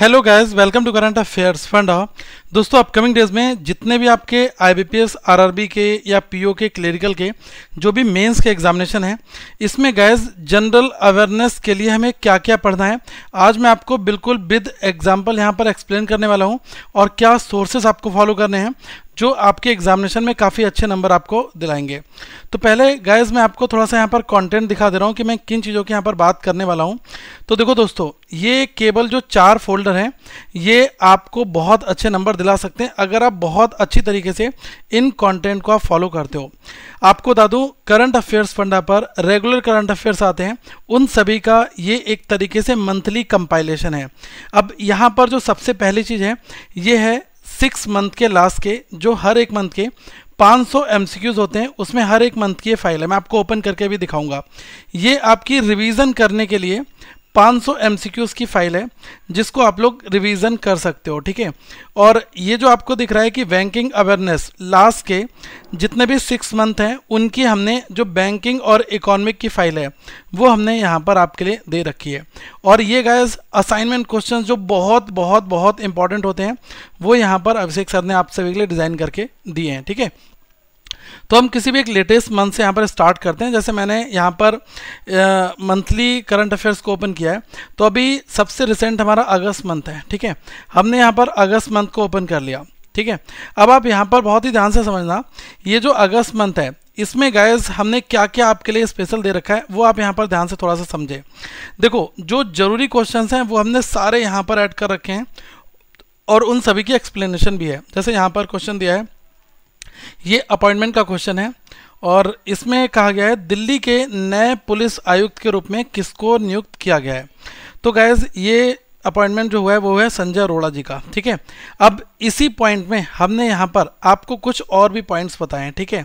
Hello guys welcome to current affairs fund दोस्तों upcoming days में जितने भी आपके आईबीपीएस आरआरबी के या पीओ के क्लरिकल के जो भी मेंस के एग्जामिनेशन हैं इसमें गाइस जनरल अवेयरनेस के लिए हमें क्या क्या पढ़ना है आज मैं आपको बिल्कुल विद एग्जांपल यहां पर एक्सप्लेन करने वाला हूं और क्या सोर्सेज आपको फॉलो करने हैं जो आपके एग्जामिनेशन में काफ़ी अच्छे नंबर आपको दिलाएंगे तो पहले गाइज मैं आपको थोड़ा सा यहाँ पर कंटेंट दिखा दे रहा हूँ कि मैं किन चीज़ों की यहाँ पर बात करने वाला हूँ तो देखो दोस्तों ये केबल जो चार फोल्डर हैं ये आपको बहुत अच्छे नंबर दिला सकते हैं अगर आप बहुत अच्छी तरीके से इन कॉन्टेंट को आप फॉलो करते हो आपको बता दूँ करंट अफेयर्स फंडा पर रेगुलर करंट अफेयर्स आते हैं उन सभी का ये एक तरीके से मंथली कंपाइलेशन है अब यहाँ पर जो सबसे पहली चीज़ है ये है सिक्स मंथ के लास्ट के जो हर एक मंथ के 500 सौ होते हैं उसमें हर एक मंथ की ये फाइल है मैं आपको ओपन करके भी दिखाऊंगा ये आपकी रिवीजन करने के लिए 500 क्यूज़ की फाइल है जिसको आप लोग रिवीजन कर सकते हो ठीक है और ये जो आपको दिख रहा है कि बैंकिंग अवेयरनेस लास्ट के जितने भी सिक्स मंथ हैं उनकी हमने जो बैंकिंग और इकोनॉमिक की फाइल है वो हमने यहाँ पर आपके लिए दे रखी है और ये गायज असाइनमेंट क्वेश्चन जो बहुत बहुत बहुत इंपॉर्टेंट होते हैं वो यहाँ पर अभिषेक सर ने आप सभी के लिए डिज़ाइन करके दिए हैं ठीक है थीके? तो हम किसी भी एक लेटेस्ट मंथ से यहाँ पर स्टार्ट करते हैं जैसे मैंने यहाँ पर मंथली करंट अफेयर्स को ओपन किया है तो अभी सबसे रिसेंट हमारा अगस्त मंथ है ठीक है हमने यहाँ पर अगस्त मंथ को ओपन कर लिया ठीक है अब आप यहाँ पर बहुत ही ध्यान से समझना ये जो अगस्त मंथ है इसमें गायज हमने क्या क्या आपके लिए स्पेशल दे रखा है वो आप यहाँ पर ध्यान से थोड़ा सा समझें देखो जो ज़रूरी क्वेश्चन हैं वो हमने सारे यहाँ पर ऐड कर रखे हैं और उन सभी की एक्सप्लेनेशन भी है जैसे यहाँ पर क्वेश्चन दिया है ये अपॉइंटमेंट का क्वेश्चन है और इसमें कहा गया है दिल्ली के नए पुलिस आयुक्त के रूप में किसको नियुक्त किया गया है तो गैज़ ये अपॉइंटमेंट जो हुआ है वो है संजय अरोड़ा जी का ठीक है अब इसी पॉइंट में हमने यहाँ पर आपको कुछ और भी पॉइंट्स बताए हैं ठीक है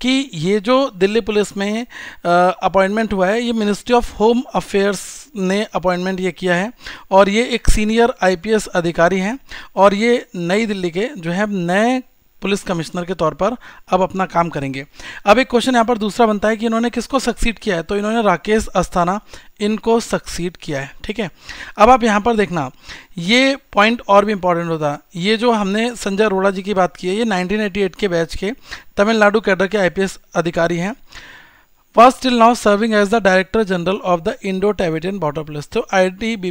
कि ये जो दिल्ली पुलिस में अपॉइंटमेंट हुआ है ये मिनिस्ट्री ऑफ होम अफेयर्स ने अपॉइंटमेंट ये किया है और ये एक सीनियर आईपीएस अधिकारी हैं और ये नई दिल्ली के जो है नए पुलिस कमिश्नर के तौर पर अब अपना काम करेंगे अब एक क्वेश्चन यहाँ पर दूसरा बनता है कि इन्होंने किसको सक्सीड किया है तो इन्होंने राकेश अस्थाना इनको सक्सीड किया है ठीक है अब आप यहाँ पर देखना ये पॉइंट और भी इंपॉर्टेंट होता है ये जो हमने संजय अरोड़ा जी की बात की है ये 1988 के बैच के तमिलनाडु कैडर के आईपीएस अधिकारी हैं first till now serving as the director general of the Indo Tibetan border police तो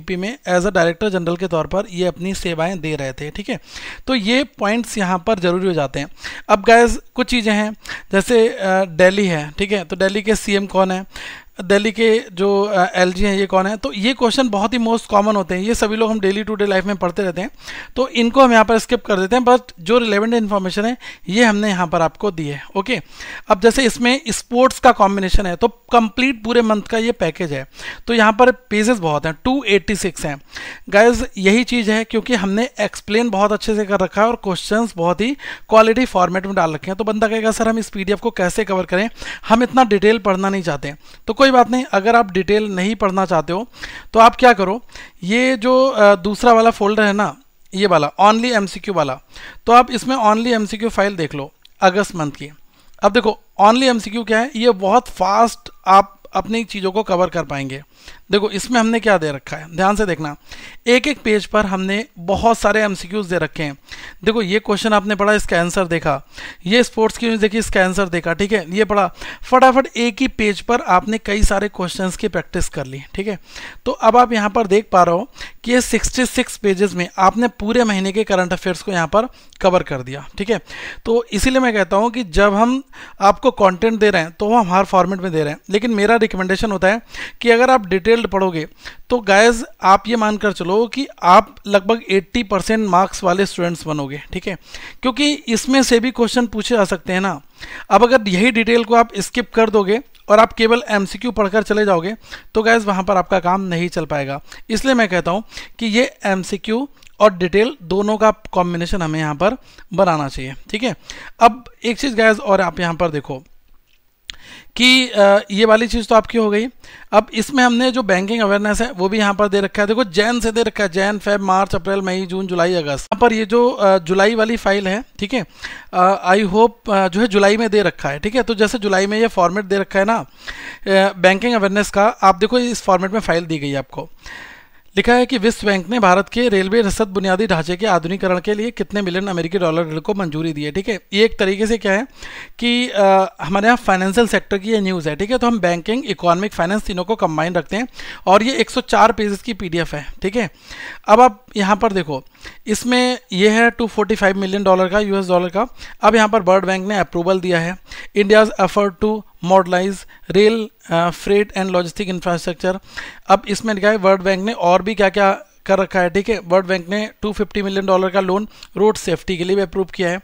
पी में एज अ डायरेक्टर जनरल के तौर पर ये अपनी सेवाएं दे रहे थे ठीक है तो ये पॉइंट्स यहाँ पर जरूरी हो जाते हैं अब गैज कुछ चीज़ें हैं जैसे दिल्ली है ठीक है तो दिल्ली के सीएम कौन है दिल्ली के जो एल uh, हैं ये कौन है तो ये क्वेश्चन बहुत ही मोस्ट कॉमन होते हैं ये सभी लोग हम डेली टू डे लाइफ में पढ़ते रहते हैं तो इनको हम यहाँ पर स्किप कर देते हैं बट जो रिलेवेंट इन्फॉर्मेशन है ये हमने यहाँ पर आपको दी है ओके अब जैसे इसमें स्पोर्ट्स का कॉम्बिनेशन है तो कंप्लीट पूरे मंथ का ये पैकेज है तो यहाँ पर पेजेस बहुत हैं टू एट्टी सिक्स हैं गाइज यही चीज़ है क्योंकि हमने एक्सप्लेन बहुत अच्छे से कर रखा है और क्वेश्चन बहुत ही क्वालिटी फॉर्मेट में डाल रखे हैं तो बंदा कहेगा सर हम इस पी को कैसे कवर करें हम इतना डिटेल पढ़ना नहीं चाहते तो कोई बात नहीं अगर आप डिटेल नहीं पढ़ना चाहते हो तो आप क्या करो ये जो दूसरा वाला फोल्डर है ना ये वाला ऑनली एम वाला तो आप इसमें ऑनली एम फाइल देख लो अगस्त मंथ की अब देखो ऑनली एम क्या है ये बहुत फास्ट आप अपनी चीज़ों को कवर कर पाएंगे देखो इसमें हमने क्या दे रखा है ध्यान से देखना एक एक पेज पर हमने बहुत सारे एम दे रखे हैं देखो ये क्वेश्चन आपने पढ़ा इसका आंसर देखा ये स्पोर्ट्स की देखी इसका आंसर देखा ठीक है ये पढ़ा फटाफट एक ही पेज पर आपने कई सारे क्वेश्चन की प्रैक्टिस कर ली ठीक है तो अब आप यहाँ पर देख पा रहे हो कि ये सिक्सटी सिक्स पेजेस में आपने पूरे महीने के करंट अफेयर्स को यहाँ पर कवर कर दिया ठीक है तो इसीलिए मैं कहता हूँ कि जब हम आपको कॉन्टेंट दे रहे हैं तो हम हर फॉर्मेट में दे रहे हैं लेकिन मेरा रिकमेंडेशन होता है कि अगर आप डिटेल्ड पढ़ोगे तो गायज आप ये मानकर चलो कि आप लगभग 80 परसेंट मार्क्स वाले स्टूडेंट्स बनोगे ठीक है क्योंकि इसमें से भी क्वेश्चन पूछे जा सकते हैं ना अब अगर यही डिटेल को आप स्किप कर दोगे और आप केवल एम पढ़कर चले जाओगे तो गैज़ वहाँ पर आपका काम नहीं चल पाएगा इसलिए मैं कहता हूँ कि ये एम और डिटेल दोनों का कॉम्बिनेशन हमें यहाँ पर बनाना चाहिए ठीक है अब एक चीज़ गैस और आप यहाँ पर देखो कि ये वाली चीज़ तो आपकी हो गई अब इसमें हमने जो बैंकिंग अवेयरनेस है वो भी यहाँ पर दे रखा है देखो जैन से दे रखा है जैन फेब मार्च अप्रैल मई जून जुलाई अगस्त यहाँ पर ये जो जुलाई वाली फाइल है ठीक है आई होप जो है जुलाई में दे रखा है ठीक है तो जैसे जुलाई में ये फॉर्मेट दे रखा है ना बैंकिंग अवेयरनेस का आप देखो इस फॉर्मेट में फाइल दी गई है आपको लिखा है कि विश्व बैंक ने भारत के रेलवे रसद बुनियादी ढांचे के आधुनिकरण के लिए कितने मिलियन अमेरिकी डॉलर को मंजूरी दी है ठीक है ये एक तरीके से क्या है कि आ, हमारे यहाँ फाइनेंशियल सेक्टर की ये न्यूज़ है ठीक है तो हम बैंकिंग इकोनॉमिक फाइनेंस तीनों को कंबाइन रखते हैं और ये एक पेजेस की पी है ठीक है अब आप यहाँ पर देखो इसमें यह है टू मिलियन डॉलर का यूएस डॉलर का अब यहाँ पर वर्ल्ड बैंक ने अप्रूवल दिया है India's effort to modernise rail freight and logistic infrastructure अब इसमें लिखा है वर्ल्ड बैंक ने और भी क्या क्या कर रखा है ठीक है वर्ल्ड बैंक ने 250 मिलियन डॉलर का लोन रोड सेफ्टी के लिए भी अप्रूव किया है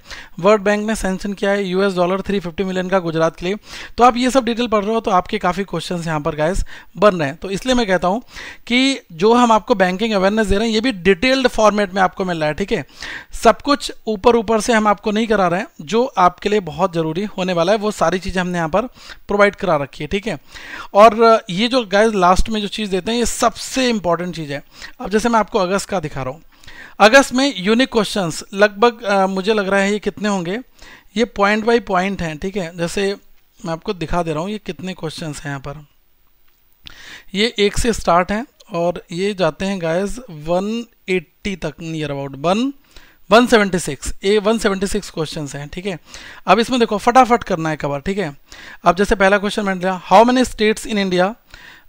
वर्ल्ड बैंक ने सेंशन किया है यूएस डॉलर 350 मिलियन का गुजरात के लिए तो आप ये सब डिटेल पढ़ रहे हो तो आपके काफ़ी क्वेश्चन यहाँ पर गायस बन रहे हैं तो इसलिए मैं कहता हूँ कि जो हम आपको बैंकिंग अवेयरनेस दे रहे हैं ये भी डिटेल्ड फॉर्मेट में आपको मिल रहा है ठीक है सब कुछ ऊपर ऊपर से हम आपको नहीं करा रहे हैं जो आपके लिए बहुत ज़रूरी होने वाला है वो सारी चीज़ें हमने यहाँ पर प्रोवाइड करा रखी है ठीक है और ये जो गायज लास्ट में जो चीज़ देते हैं ये सबसे इंपॉर्टेंट चीज़ है अब जैसे जैसे मैं आपको अगस्त का दिखा रहा हूँ अगस्त में यूनिक क्वेश्चंस लगभग मुझे लग रहा है ये कितने होंगे ये पॉइंट बाय पॉइंट हैं ठीक है जैसे मैं आपको दिखा दे रहा हूँ ये कितने क्वेश्चन हैं यहाँ पर ये एक से स्टार्ट हैं और ये जाते हैं गायज वन तक नियर अबाउट वन 176 ए 176 क्वेश्चंस हैं ठीक है अब इसमें देखो फटाफट करना है कवर ठीक है अब जैसे पहला क्वेश्चन मैंने लिया how many states in India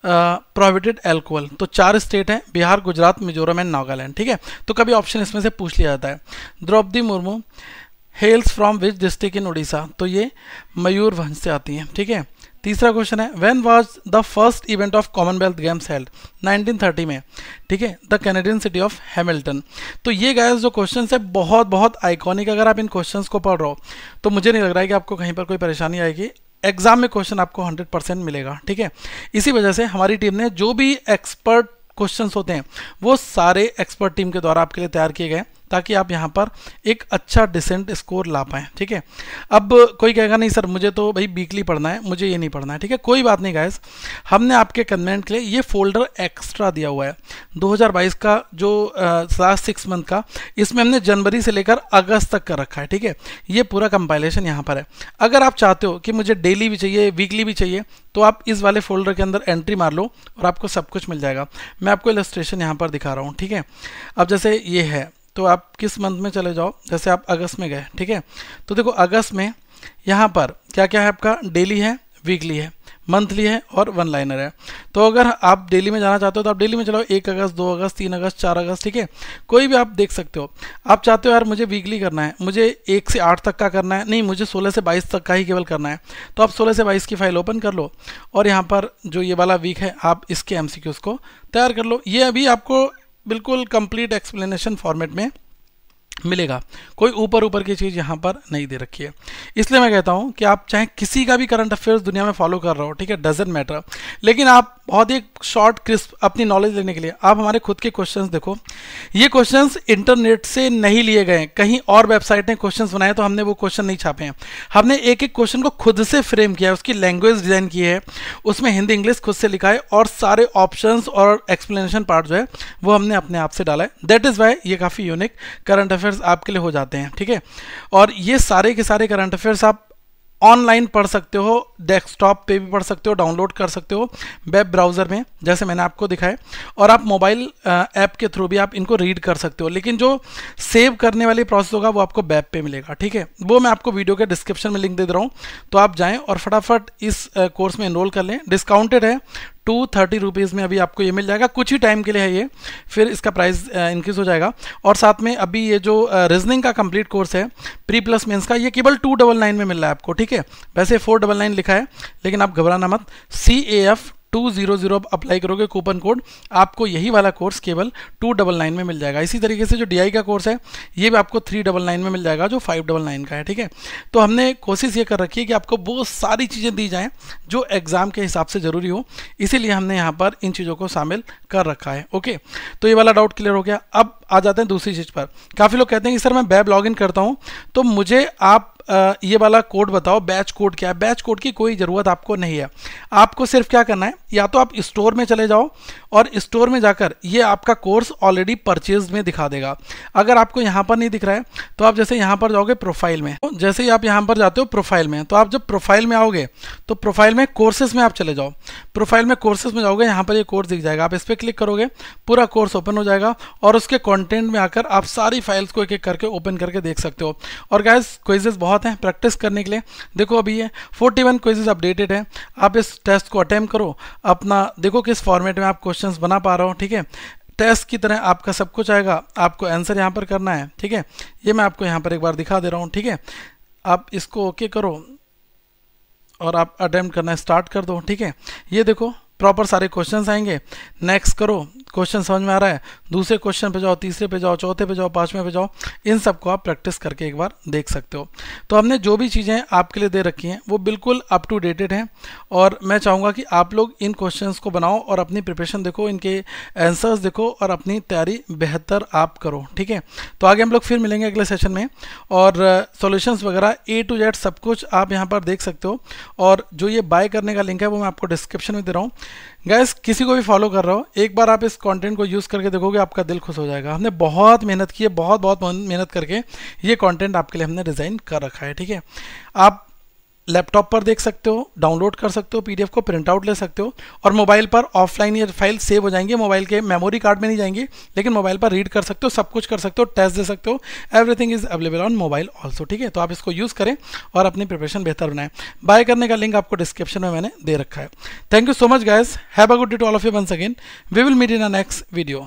prohibited alcohol तो चार स्टेट हैं बिहार गुजरात मिजोरम एंड नागालैंड ठीक है तो कभी ऑप्शन इसमें से पूछ लिया जाता है Draupadi Murmu hails from which district in Orissa तो ये मयूरभंज से आती हैं ठीक है थीके? तीसरा क्वेश्चन है when was the first event of Commonwealth Games held 1930 में ठीक है the Canadian city of Hamilton तो ये गायस जो क्वेश्चन है बहुत बहुत आइकॉनिक अगर आप इन क्वेश्चन को पढ़ रहे हो तो मुझे नहीं लग रहा है कि आपको कहीं पर कोई परेशानी आएगी एग्जाम में क्वेश्चन आपको 100 परसेंट मिलेगा ठीक है इसी वजह से हमारी टीम ने जो भी एक्सपर्ट क्वेश्चन होते हैं वो सारे एक्सपर्ट टीम के द्वारा आपके लिए तैयार किए गए ताकि आप यहाँ पर एक अच्छा डिसेंट स्कोर ला पाएँ ठीक है अब कोई कहेगा नहीं सर मुझे तो भाई वीकली पढ़ना है मुझे ये नहीं पढ़ना है ठीक है कोई बात नहीं गायस हमने आपके कन्वेंट के लिए ये फोल्डर एक्स्ट्रा दिया हुआ है 2022 का जो लास्ट सिक्स मंथ का इसमें हमने जनवरी से लेकर अगस्त तक कर रखा है ठीक है ये पूरा कंपाइलेशन यहाँ पर है अगर आप चाहते हो कि मुझे डेली भी चाहिए वीकली भी चाहिए तो आप इस वाले फोल्डर के अंदर एंट्री मार लो और आपको सब कुछ मिल जाएगा मैं आपको इलस्ट्रेशन यहाँ पर दिखा रहा हूँ ठीक है अब जैसे ये है तो आप किस मंथ में चले जाओ जैसे आप अगस्त में गए ठीक है तो देखो अगस्त में यहाँ पर क्या क्या है आपका डेली है वीकली है मंथली है और वन लाइनर है तो अगर आप डेली में जाना चाहते हो तो आप डेली में चलाओ एक अगस्त दो अगस्त तीन अगस्त चार अगस्त ठीक है कोई भी आप देख सकते हो आप चाहते हो यार मुझे वीकली करना है मुझे एक से आठ तक का करना है नहीं मुझे सोलह से बाईस तक का ही केवल करना है तो आप सोलह से बाईस की फाइल ओपन कर लो और यहाँ पर जो ये वाला वीक है आप इसके एम को तैयार कर लो ये अभी आपको बिल्कुल कंप्लीट एक्सप्लेनेशन फॉर्मेट में मिलेगा कोई ऊपर ऊपर की चीज़ यहाँ पर नहीं दे रखी है इसलिए मैं कहता हूँ कि आप चाहे किसी का भी करंट अफेयर्स दुनिया में फॉलो कर रहे हो ठीक है डजेंट मैटर लेकिन आप बहुत ही शॉर्ट क्रिस्प अपनी नॉलेज लेने के लिए आप हमारे खुद के क्वेश्चंस देखो ये क्वेश्चंस इंटरनेट से नहीं लिए गए कहीं और वेबसाइट ने क्वेश्चंस बनाए तो हमने वो क्वेश्चन नहीं छापे हैं हमने एक एक क्वेश्चन को खुद से फ्रेम किया है उसकी लैंग्वेज डिजाइन की है उसमें हिंदी इंग्लिश खुद से लिखा है और सारे ऑप्शन और एक्सप्लेनेशन पार्ट जो है वो हमने अपने आप से डाला है दैट इज़ वाई ये काफ़ी यूनिक करंट अफेयर्स आपके लिए हो जाते हैं ठीक है और ये सारे के सारे करंट अफेयर्स आप ऑनलाइन पढ़ सकते हो डेस्कटॉप पे भी पढ़ सकते हो डाउनलोड कर सकते हो वेब ब्राउज़र में जैसे मैंने आपको दिखाया और आप मोबाइल ऐप uh, के थ्रू भी आप इनको रीड कर सकते हो लेकिन जो सेव करने वाली प्रोसेस होगा वो आपको वेब पे मिलेगा ठीक है वो मैं आपको वीडियो के डिस्क्रिप्शन में लिंक दे दे रहा हूँ तो आप जाएँ और फटाफट इस कोर्स uh, में इनरोल कर लें डिस्काउंटेड है टू थर्टी रुपीज़ में अभी आपको ये मिल जाएगा कुछ ही टाइम के लिए है ये फिर इसका प्राइस इंक्रीज uh, हो जाएगा और साथ में अभी ये जो रीजनिंग का कंप्लीट कोर्स है प्री प्लस मेंस का ये केवल टू डबल नाइन में मिल रहा है आपको ठीक है वैसे फोर डबल नाइन लिखा रखा है लेकिन आप घबराना मत C A F two zero zero apply करोगे कूपन कोड आपको यही वाला कोर्स केवल टू डबल नाइन में मिल जाएगा इसी तरीके से जो डी का कोर्स है ये भी आपको थ्री डबल नाइन में मिल जाएगा जो फाइव डबल नाइन का है ठीक है तो हमने कोशिश ये कर रखी है कि आपको बहुत सारी चीज़ें दी जाएँ जो एग्ज़ाम के हिसाब से ज़रूरी हो इसीलिए हमने यहाँ पर इन चीज़ों को शामिल कर रखा है ओके तो ये वाला डाउट क्लियर हो गया अब आ जाते हैं दूसरी चीज़ पर काफ़ी लोग कहते हैं कि सर मैं लॉग इन करता हूँ तो मुझे आप ये वाला कोड बताओ बैच कोड क्या है बैच कोड की कोई ज़रूरत आपको नहीं है आपको सिर्फ क्या करना है या तो आप स्टोर में चले जाओ और स्टोर में जाकर ये आपका कोर्स ऑलरेडी परचेज में दिखा देगा अगर आपको यहाँ पर नहीं दिख रहा है तो आप जैसे यहाँ पर जाओगे प्रोफाइल में जैसे ही आप यहाँ पर जाते हो प्रोफाइल में तो आप जब प्रोफाइल में आओगे तो प्रोफाइल में कोर्सेज में आप चले जाओ प्रोफाइल में कोर्सेज में जाओगे यहाँ पर ये कोर्स दिख जाएगा आप इस पर क्लिक करोगे पूरा कोर्स ओपन हो जाएगा और उसके कॉन्ट कंटेंट में आकर आप सारी फाइल्स को एक एक करके ओपन करके देख सकते हो और गैस क्विजेज बहुत हैं प्रैक्टिस करने के लिए देखो अभी ये 41 वन क्वेजेज अपडेटेड है आप इस टेस्ट को अटैम्प करो अपना देखो किस फॉर्मेट में आप क्वेश्चंस बना पा रहे हो ठीक है टेस्ट की तरह आपका सब कुछ आएगा आपको आंसर यहाँ पर करना है ठीक है ये मैं आपको यहाँ पर एक बार दिखा दे रहा हूँ ठीक है आप इसको ओके okay करो और आप अटैम्प्ट करना स्टार्ट कर दो ठीक है ये देखो प्रॉपर सारे क्वेश्चंस आएंगे नेक्स्ट करो क्वेश्चन समझ में आ रहा है दूसरे क्वेश्चन पे जाओ तीसरे पे जाओ चौथे पे जाओ पाँचवें पे जाओ इन सबको आप प्रैक्टिस करके एक बार देख सकते हो तो हमने जो भी चीज़ें आपके लिए दे रखी हैं वो बिल्कुल अप टू डेटेड हैं और मैं चाहूँगा कि आप लोग इन क्वेश्चन को बनाओ और अपनी प्रिपरेशन देखो इनके आंसर्स देखो और अपनी तैयारी बेहतर आप करो ठीक है तो आगे हम लोग फिर मिलेंगे अगले सेशन में और सोल्यूशंस uh, वगैरह ए टू जेड सब कुछ आप यहाँ पर देख सकते हो और जो ये बाय करने का लिंक है वो मैं आपको डिस्क्रिप्शन में दे रहा हूँ गैस किसी को भी फॉलो कर रहा हो एक बार आप इस कंटेंट को यूज़ करके देखोगे आपका दिल खुश हो जाएगा हमने बहुत मेहनत की है बहुत बहुत मेहनत करके ये कंटेंट आपके लिए हमने डिज़ाइन कर रखा है ठीक है आप लैपटॉप पर देख सकते हो डाउनलोड कर सकते हो पीडीएफ को प्रिंट आउट ले सकते हो और मोबाइल पर ऑफलाइन ये फाइल सेव हो जाएंगे मोबाइल के मेमोरी कार्ड में नहीं जाएंगे लेकिन मोबाइल पर रीड कर सकते हो सब कुछ कर सकते हो टेस्ट दे सकते हो everything is available on mobile also ठीक है तो आप इसको यूज़ करें और अपनी प्रिपरेशन बेहतर बनाएं बाय करने का लिंक आपको डिस्क्रिप्शन में मैंने दे रखा है thank you so much guys have a good day to all of you once again we will meet in a next video